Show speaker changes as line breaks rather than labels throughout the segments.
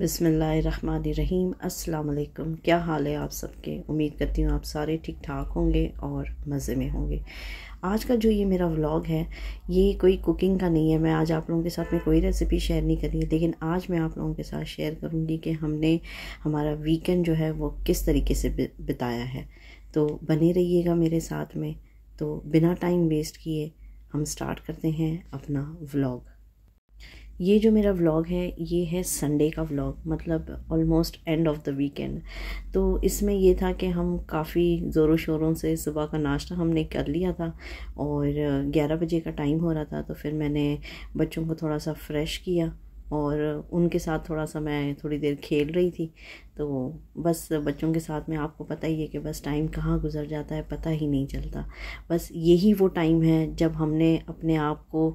बिसमीम अस्सलाम क्या हाल है आप सबके उम्मीद करती हूँ आप सारे ठीक ठाक होंगे और मज़े में होंगे आज का जो ये मेरा व्लॉग है ये कोई कुकिंग का नहीं है मैं आज आप लोगों के साथ में कोई रेसिपी शेयर नहीं करी है लेकिन आज मैं आप लोगों के साथ शेयर करूँगी कि हमने हमारा वीकेंड जो है वो किस तरीके से बिताया है तो बने रहिएगा मेरे साथ में तो बिना टाइम वेस्ट किए हम स्टार्ट करते हैं अपना व्लॉग ये जो मेरा व्लॉग है ये है संडे का व्लॉग मतलब almost end of the weekend तो इसमें ये था कि हम काफ़ी ज़ोरों शोरों से सुबह का नाश्ता हमने कर लिया था और 11 बजे का टाइम हो रहा था तो फिर मैंने बच्चों को थोड़ा सा फ्रेश किया और उनके साथ थोड़ा सा मैं थोड़ी देर खेल रही थी तो बस बच्चों के साथ में आपको पता ही है कि बस टाइम कहाँ गुजर जाता है पता ही नहीं चलता बस यही वो टाइम है जब हमने अपने आप को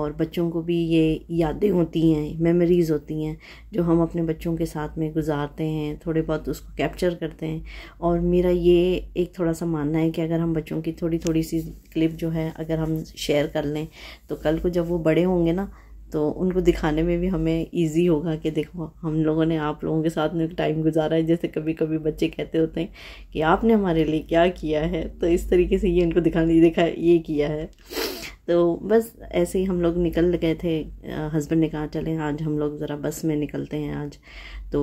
और बच्चों को भी ये यादें होती हैं मेमोरीज़ होती हैं जो हम अपने बच्चों के साथ में गुजारते हैं थोड़े बहुत उसको कैप्चर करते हैं और मेरा ये एक थोड़ा सा मानना है कि अगर हम बच्चों की थोड़ी थोड़ी सी क्लिप जो है अगर हम शेयर कर लें तो कल को जब वो बड़े होंगे ना तो उनको दिखाने में भी हमें इजी होगा कि देखो हम लोगों ने आप लोगों के साथ में टाइम गुजारा है जैसे कभी कभी बच्चे कहते होते हैं कि आपने हमारे लिए क्या किया है तो इस तरीके से ये दिखा दिखाने देखा ये किया है तो बस ऐसे ही हम लोग निकल गए थे हस्बैंड ने कहा चलें आज हम लोग ज़रा बस में निकलते हैं आज तो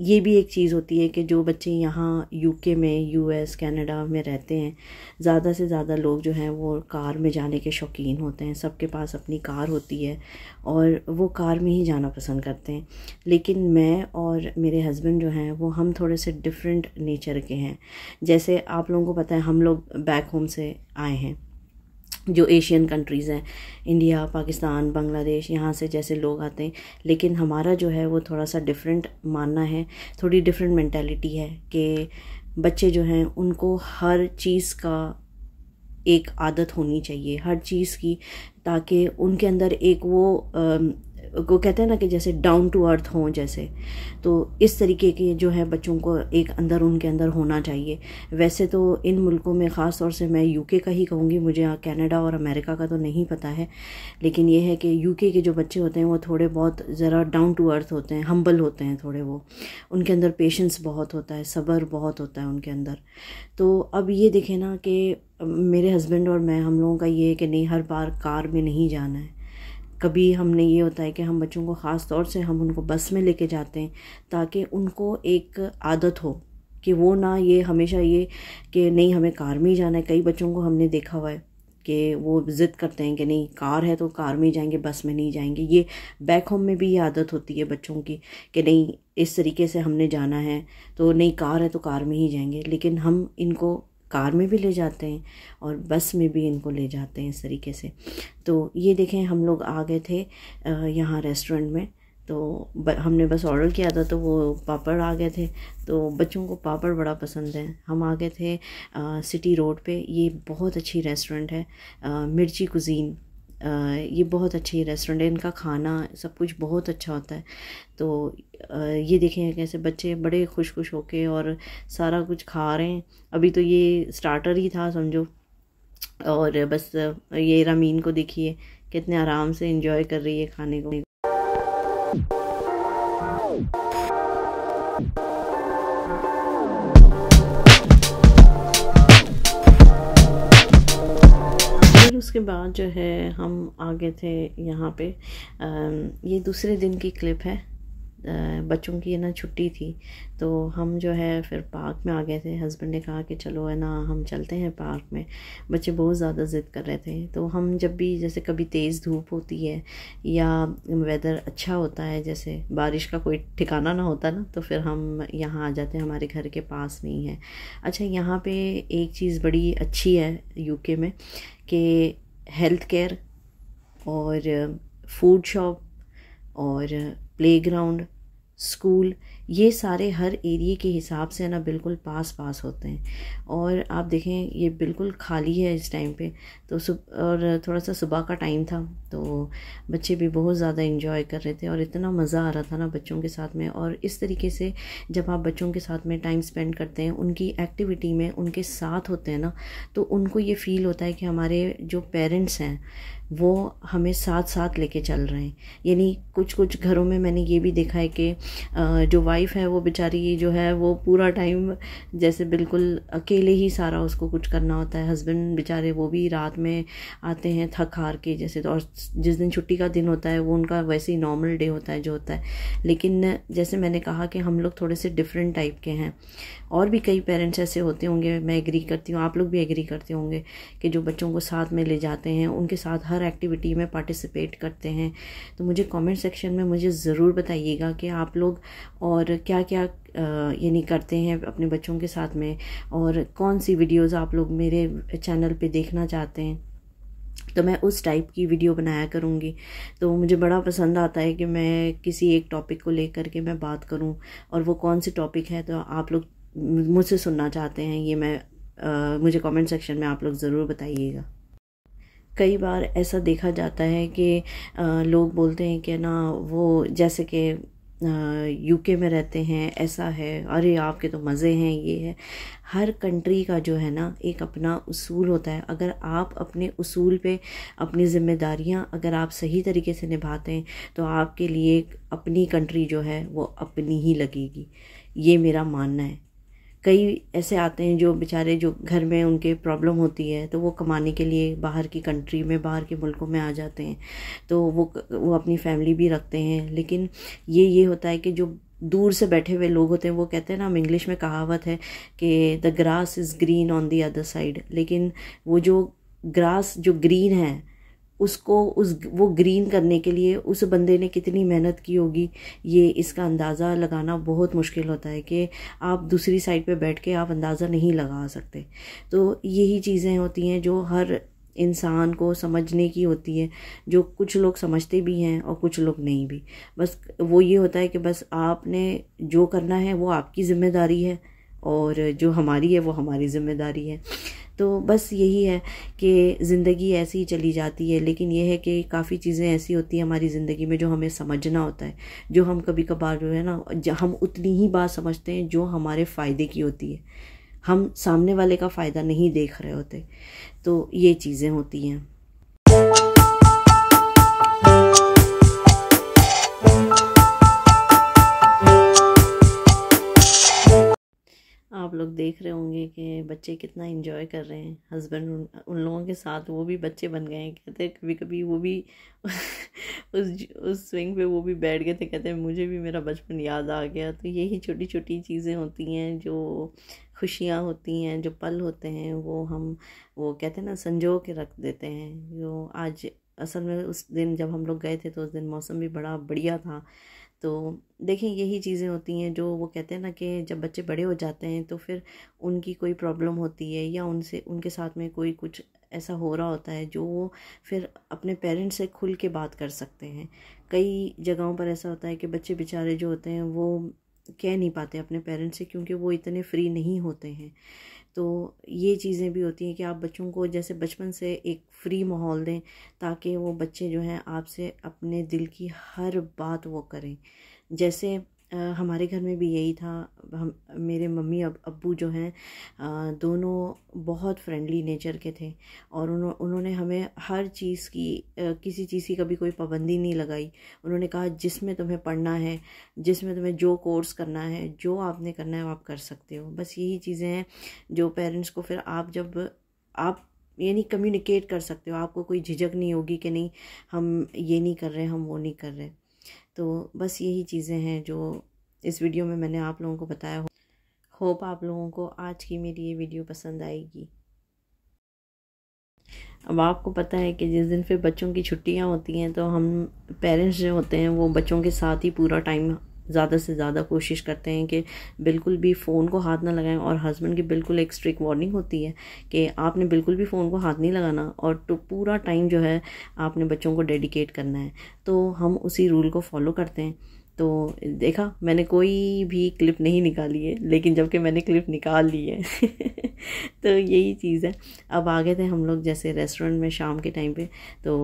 ये भी एक चीज़ होती है कि जो बच्चे यहाँ यूके में यूएस कनाडा में रहते हैं ज़्यादा से ज़्यादा लोग जो हैं वो कार में जाने के शौकीन होते हैं सबके पास अपनी कार होती है और वो कार में ही जाना पसंद करते हैं लेकिन मैं और मेरे हस्बैंड जो हैं वो हम थोड़े से डिफरेंट नेचर के हैं जैसे आप लोगों को पता है हम लोग बैक होम से आए हैं जो एशियन कंट्रीज़ हैं इंडिया पाकिस्तान बांग्लादेश यहाँ से जैसे लोग आते हैं लेकिन हमारा जो है वो थोड़ा सा डिफरेंट मानना है थोड़ी डिफरेंट मैंटेलिटी है कि बच्चे जो हैं उनको हर चीज़ का एक आदत होनी चाहिए हर चीज़ की ताकि उनके अंदर एक वो को कहते हैं ना कि जैसे डाउन टू अर्थ हों जैसे तो इस तरीके के जो है बच्चों को एक अंदर उनके अंदर होना चाहिए वैसे तो इन मुल्कों में ख़ास तौर से मैं यूके का ही कहूँगी मुझे कैनेडा और अमेरिका का तो नहीं पता है लेकिन ये है कि यूके के जो बच्चे होते हैं वो थोड़े बहुत ज़रा डाउन टू अर्थ होते हैं हम्बल होते हैं थोड़े वो उनके अंदर पेशेंस बहुत होता है सब्र बहुत होता है उनके अंदर तो अब ये देखें ना कि मेरे हस्बैंड और मैं हम लोगों का ये है कि नहीं हर बार कार में नहीं जाना है कभी हमने ये होता है कि हम बच्चों को ख़ास तौर से हम उनको बस में लेके जाते हैं ताकि उनको एक आदत हो कि वो ना ये हमेशा ये कि नहीं हमें कार में ही जाना है कई बच्चों को हमने देखा हुआ है कि वो ज़िद करते हैं कि नहीं कार है तो कार में ही जाएंगे बस में नहीं जाएंगे ये बैक होम में भी ये आदत होती है बच्चों की कि नहीं इस तरीके से हमने जाना है तो नहीं कार है तो कार में ही जाएंगे लेकिन हम इनको कार में भी ले जाते हैं और बस में भी इनको ले जाते हैं इस तरीके से तो ये देखें हम लोग आ गए थे यहाँ रेस्टोरेंट में तो हमने बस ऑर्डर किया था तो वो पापड़ आ गए थे तो बच्चों को पापड़ बड़ा पसंद है हम आ गए थे आ, सिटी रोड पे ये बहुत अच्छी रेस्टोरेंट है आ, मिर्ची कुजीन ये बहुत अच्छी रेस्टोरेंट है इनका खाना सब कुछ बहुत अच्छा होता है तो ये देखें कैसे बच्चे बड़े खुश खुश होके और सारा कुछ खा रहे हैं अभी तो ये स्टार्टर ही था समझो और बस ये रामीन को देखिए कितने आराम से इंजॉय कर रही है खाने को उसके बाद जो है हम आगे थे यहाँ पे ये दूसरे दिन की क्लिप है बच्चों की है ना छुट्टी थी तो हम जो है फिर पार्क में आ गए थे हस्बैंड ने कहा कि चलो है ना हम चलते हैं पार्क में बच्चे बहुत ज़्यादा ज़िद कर रहे थे तो हम जब भी जैसे कभी तेज़ धूप होती है या वेदर अच्छा होता है जैसे बारिश का कोई ठिकाना ना होता ना तो फिर हम यहाँ आ जाते हैं हमारे घर के पास में ही है अच्छा यहाँ पर एक चीज़ बड़ी अच्छी है यू में के हेल्थ केयर और फूड शॉप और प्लेग्राउंड स्कूल ये सारे हर एरिए के हिसाब से ना बिल्कुल पास पास होते हैं और आप देखें ये बिल्कुल खाली है इस टाइम पे तो सुब और थोड़ा सा सुबह का टाइम था तो बच्चे भी बहुत ज़्यादा इन्जॉय कर रहे थे और इतना मज़ा आ रहा था ना बच्चों के साथ में और इस तरीके से जब आप बच्चों के साथ में टाइम स्पेंड करते हैं उनकी एक्टिविटी में उनके साथ होते हैं ना तो उनको ये फ़ील होता है कि हमारे जो पेरेंट्स हैं वो हमें साथ साथ लेके चल रहे हैं यानी कुछ कुछ घरों में मैंने ये भी देखा है कि जो वाइफ है वो बेचारी जो है वो पूरा टाइम जैसे बिल्कुल अकेले ही सारा उसको कुछ करना होता है हस्बैंड बेचारे वो भी रात में आते हैं थक हार के जैसे तो और जिस दिन छुट्टी का दिन होता है वो उनका वैसे ही नॉर्मल डे होता है जो होता है लेकिन जैसे मैंने कहा कि हम लोग थोड़े से डिफरेंट टाइप के हैं और भी कई पेरेंट्स ऐसे होते होंगे मैं एग्री करती हूँ आप लोग भी एग्री करते होंगे कि जो बच्चों को साथ में ले जाते हैं उनके साथ हर हर एक्टिविटी में पार्टिसिपेट करते हैं तो मुझे कमेंट सेक्शन में मुझे ज़रूर बताइएगा कि आप लोग और क्या क्या यानी करते हैं अपने बच्चों के साथ में और कौन सी वीडियोज़ आप लोग मेरे चैनल पर देखना चाहते हैं तो मैं उस टाइप की वीडियो बनाया करूँगी तो मुझे बड़ा पसंद आता है कि मैं किसी एक टॉपिक को लेकर के मैं बात करूँ और वो कौन से टॉपिक है तो आप लोग मुझसे सुनना चाहते हैं ये मैं आ, मुझे कमेंट सेक्शन में आप लोग ज़रूर बताइएगा कई बार ऐसा देखा जाता है कि लोग बोलते हैं कि ना वो जैसे कि यूके में रहते हैं ऐसा है अरे आपके तो मज़े हैं ये है हर कंट्री का जो है ना एक अपना उसूल होता है अगर आप अपने उसूल पे अपनी ज़िम्मेदारियाँ अगर आप सही तरीके से निभाते हैं तो आपके लिए अपनी कंट्री जो है वो अपनी ही लगेगी ये मेरा मानना है कई ऐसे आते हैं जो बेचारे जो घर में उनके प्रॉब्लम होती है तो वो कमाने के लिए बाहर की कंट्री में बाहर के मुल्कों में आ जाते हैं तो वो वो अपनी फैमिली भी रखते हैं लेकिन ये ये होता है कि जो दूर से बैठे हुए लोग होते हैं वो कहते हैं ना हम इंग्लिश में कहावत है कि the grass is green on the other side लेकिन वो जो ग्रास जो ग्रीन है उसको उस वो ग्रीन करने के लिए उस बंदे ने कितनी मेहनत की होगी ये इसका अंदाज़ा लगाना बहुत मुश्किल होता है कि आप दूसरी साइड पे बैठ के आप अंदाज़ा नहीं लगा सकते तो यही चीज़ें होती हैं जो हर इंसान को समझने की होती है जो कुछ लोग समझते भी हैं और कुछ लोग नहीं भी बस वो ये होता है कि बस आपने जो करना है वो आपकी ज़िम्मेदारी है और जो हमारी है वो हमारी ज़िम्मेदारी है तो बस यही है कि ज़िंदगी ऐसी ही चली जाती है लेकिन यह है कि काफ़ी चीज़ें ऐसी होती हैं हमारी ज़िंदगी में जो हमें समझना होता है जो हम कभी कभार जो है ना हम उतनी ही बात समझते हैं जो हमारे फ़ायदे की होती है हम सामने वाले का फ़ायदा नहीं देख रहे होते तो ये चीज़ें होती हैं लोग देख रहे होंगे कि बच्चे कितना इन्जॉय कर रहे हैं हस्बैंड उन, उन लोगों के साथ वो भी बच्चे बन गए हैं कहते हैं कभी कभी वो भी उस उस स्विंग पे वो भी बैठ गए थे कहते हैं मुझे भी मेरा बचपन याद आ गया तो यही छोटी छोटी चीज़ें होती हैं जो खुशियाँ होती हैं जो पल होते हैं वो हम वो कहते हैं ना संजो के रख देते हैं जो आज असल में उस दिन जब हम लोग गए थे तो उस दिन मौसम भी बड़ा बढ़िया था तो देखें यही चीज़ें होती हैं जो वो कहते हैं ना कि जब बच्चे बड़े हो जाते हैं तो फिर उनकी कोई प्रॉब्लम होती है या उनसे उनके साथ में कोई कुछ ऐसा हो रहा होता है जो वो फिर अपने पेरेंट्स से खुल के बात कर सकते हैं कई जगहों पर ऐसा होता है कि बच्चे बेचारे जो होते हैं वो कह नहीं पाते अपने पेरेंट्स से क्योंकि वो इतने फ्री नहीं होते हैं तो ये चीज़ें भी होती हैं कि आप बच्चों को जैसे बचपन से एक फ्री माहौल दें ताकि वो बच्चे जो हैं आपसे अपने दिल की हर बात वो करें जैसे हमारे घर में भी यही था हम मेरे मम्मी अब अबू जो हैं दोनों बहुत फ्रेंडली नेचर के थे और उन, उन्होंने हमें हर चीज़ की किसी चीज़ की कभी कोई पाबंदी नहीं लगाई उन्होंने कहा जिसमें तुम्हें पढ़ना है जिसमें तुम्हें जो कोर्स करना है जो आपने करना है वो आप कर सकते हो बस यही चीज़ें हैं जो पेरेंट्स को फिर आप जब आप यानी कम्युनिकेट कर सकते हो आपको कोई झिझक नहीं होगी कि नहीं हम ये नहीं कर रहे हम वो नहीं कर रहे तो बस यही चीज़ें हैं जो इस वीडियो में मैंने आप लोगों को बताया हो होप आप लोगों को आज की मेरी ये वीडियो पसंद आएगी अब आपको पता है कि जिस दिन फिर बच्चों की छुट्टियां होती हैं तो हम पेरेंट्स जो होते हैं वो बच्चों के साथ ही पूरा टाइम ज़्यादा से ज़्यादा कोशिश करते हैं कि बिल्कुल भी फ़ोन को हाथ ना लगाएं और हस्बैंड की बिल्कुल एक स्ट्रिक वार्निंग होती है कि आपने बिल्कुल भी फ़ोन को हाथ नहीं लगाना और तो पूरा टाइम जो है आपने बच्चों को डेडिकेट करना है तो हम उसी रूल को फॉलो करते हैं तो देखा मैंने कोई भी क्लिप नहीं निकाली है लेकिन जबकि मैंने क्लिप निकाल ली है तो यही चीज़ है अब आ गए थे हम लोग जैसे रेस्टोरेंट में शाम के टाइम पे तो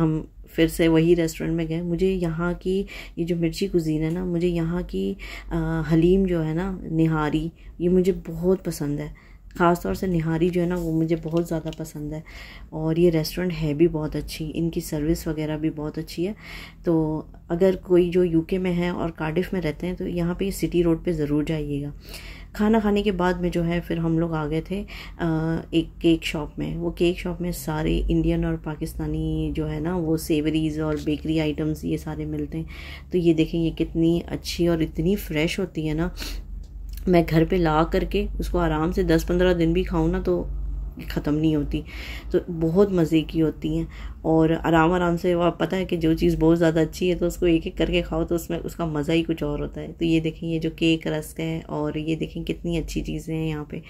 हम फिर से वही रेस्टोरेंट में गए मुझे यहाँ की ये जो मिर्ची कुजीन है ना मुझे यहाँ की आ, हलीम जो है ना निहारी ये मुझे बहुत पसंद है ख़ास तौर से निहारी जो है ना वो मुझे बहुत ज़्यादा पसंद है और ये रेस्टोरेंट है भी बहुत अच्छी इनकी सर्विस वगैरह भी बहुत अच्छी है तो अगर कोई जो यूके में है और कार्डिफ में रहते हैं तो यहाँ पे सिटी रोड पे ज़रूर जाइएगा खाना खाने के बाद में जो है फिर हम लोग आ गए थे एक केक शॉप में वो केक शॉप में सारे इंडियन और पाकिस्तानी जो है ना वो सेवरीज़ और बेकरी आइटम्स ये सारे मिलते हैं तो ये देखें ये कितनी अच्छी और इतनी फ्रेश होती है ना मैं घर पे ला करके उसको आराम से दस पंद्रह दिन भी खाऊँ ना तो ख़त्म नहीं होती तो बहुत मज़े की होती हैं और आराम आराम से आप पता है कि जो चीज़ बहुत ज़्यादा अच्छी है तो उसको एक एक करके खाओ तो उसमें उसका मज़ा ही कुछ और होता है तो ये देखें ये जो केक रस्क है और ये देखें कितनी अच्छी चीज़ें हैं यहाँ पे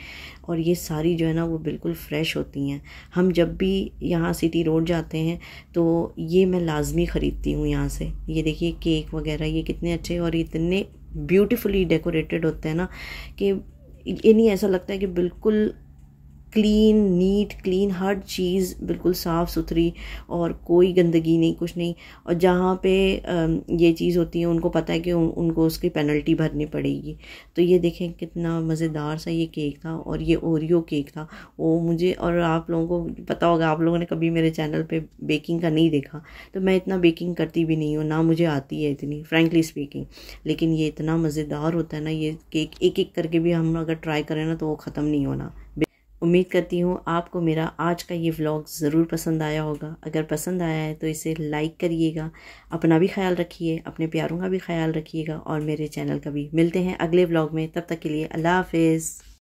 और ये सारी जो है ना वो बिल्कुल फ्रेश होती हैं हम जब भी यहाँ सिटी रोड जाते हैं तो ये मैं लाजमी ख़रीदती हूँ यहाँ से ये देखिए केक वगैरह ये कितने अच्छे और इतने ब्यूटिफुली डेकोरेटेड होते हैं ना कि ये नहीं ऐसा लगता है कि बिल्कुल क्लीन नीट क्लीन हर चीज़ बिल्कुल साफ़ सुथरी और कोई गंदगी नहीं कुछ नहीं और जहाँ पे ये चीज़ होती है उनको पता है कि उन, उनको उसकी पेनल्टी भरनी पड़ेगी तो ये देखें कितना मज़ेदार सा ये केक था और ये ओरियो केक था वो मुझे और आप लोगों को पता होगा आप लोगों ने कभी मेरे चैनल पर बेकिंग का नहीं देखा तो मैं इतना बेकिंग करती भी नहीं हूँ ना मुझे आती है इतनी फ्रेंकली स्पीकिंग लेकिन ये इतना मज़ेदार होता है ना ये केक एक एक करके भी हम अगर ट्राई करें ना तो वो ख़त्म नहीं होना उम्मीद करती हूँ आपको मेरा आज का ये व्लॉग ज़रूर पसंद आया होगा अगर पसंद आया है तो इसे लाइक करिएगा अपना भी ख्याल रखिए अपने प्यारों का भी ख्याल रखिएगा और मेरे चैनल का भी मिलते हैं अगले व्लॉग में तब तक के लिए अल्लाह हाफिज़